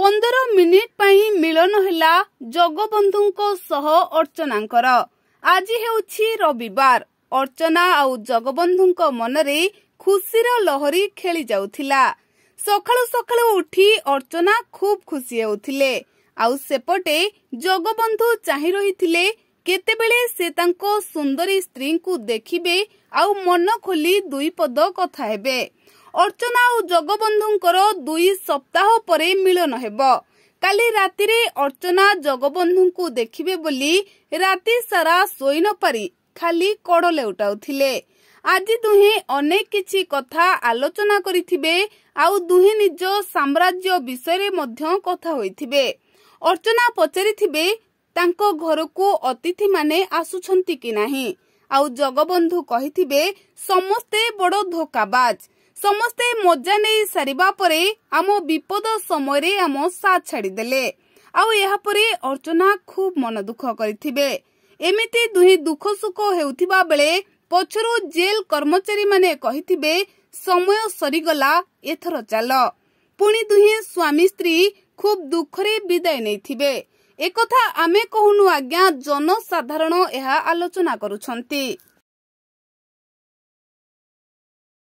ପନ୍ଦର ମିନିଟ୍ ପାଇଁ ମିଳନ ହେଲା ଜଗବନ୍ଧୁଙ୍କ ସହ ଅର୍ଚ୍ଚନାଙ୍କର ଆଜି ହେଉଛି ରବିବାର ଅର୍ଚ୍ଚନା ଆଉ ଜଗବନ୍ଧୁଙ୍କ ମନରେ ଖୁସିର ଲହରି ଖେଳି ଯାଉଥିଲା ସକାଳୁ ସକାଳୁ ଉଠି ଅର୍ଚ୍ଚନା ଖୁବ୍ ଖୁସି ହେଉଥିଲେ ଆଉ ସେପଟେ ଜଗବନ୍ଧୁ ଚାହିଁ ରହିଥିଲେ କେତେବେଳେ ସେ ତାଙ୍କ ସୁନ୍ଦରୀ ସ୍ତ୍ରୀଙ୍କୁ ଦେଖିବେ ଆଉ ମନ ଖୋଲି ଦୁଇ ପଦ କଥା ହେବେ ଅର୍ଚ୍ଚନା ଓ ଜଗବନ୍ଧୁଙ୍କର ଦୁଇ ସପ୍ତାହ ପରେ ମିଳନ ହେବ କାଲି ରାତିରେ ଅର୍ଚ୍ଚନା ଜଗବନ୍ଧୁଙ୍କୁ ଦେଖିବେ ବୋଲି ରାତି ସାରା ଶୋଇନପାରି ଖାଲି କଡ଼ଲେ ଉଠାଉଥିଲେ ଆଜି ଦୁହେଁ ଅନେକ କିଛି କଥା ଆଲୋଚନା କରିଥିବେ ଆଉ ଦୁହେଁ ନିଜ ସାମ୍ରାଜ୍ୟ ବିଷୟରେ ମଧ୍ୟ କଥା ହୋଇଥିବେ ଅର୍ଚ୍ଚନା ପଚାରିଥିବେ ତାଙ୍କ ଘରକୁ ଅତିଥିମାନେ ଆସୁଛନ୍ତି କି ନାହିଁ ଆଉ ଜଗବନ୍ଧୁ କହିଥିବେ ସମସ୍ତେ ବଡ଼ ଧୋକାବାଜ୍ ସମସ୍ତେ ମଜା ନେଇ ସାରିବା ପରେ ଆମ ବିପଦ ସମୟରେ ଆମ ସାଥ ଛାଡ଼ିଦେଲେ ଆଉ ଏହାପରେ ଅର୍ଚ୍ଚନା ଖୁବ୍ ମନ ଦୁଃଖ କରିଥିବେ ଏମିତି ଦୁହିଁ ଦୁଃଖ ସୁଖ ହେଉଥିବା ବେଳେ ପଛରୁ ଜେଲ୍ କର୍ମଚାରୀମାନେ କହିଥିବେ ସମୟ ସରିଗଲା ଏଥର ଚାଲ ପୁଣି ଦୁହେଁ ସ୍ୱାମୀ ସ୍ତ୍ରୀ ଖୁବ୍ ଦୁଃଖରେ ବିଦାୟ ନେଇଥିବେ ଏକଥା ଆମେ କହୁନୁ ଆଜ୍ଞା ଜନସାଧାରଣ ଏହା ଆଲୋଚନା କରୁଛନ୍ତି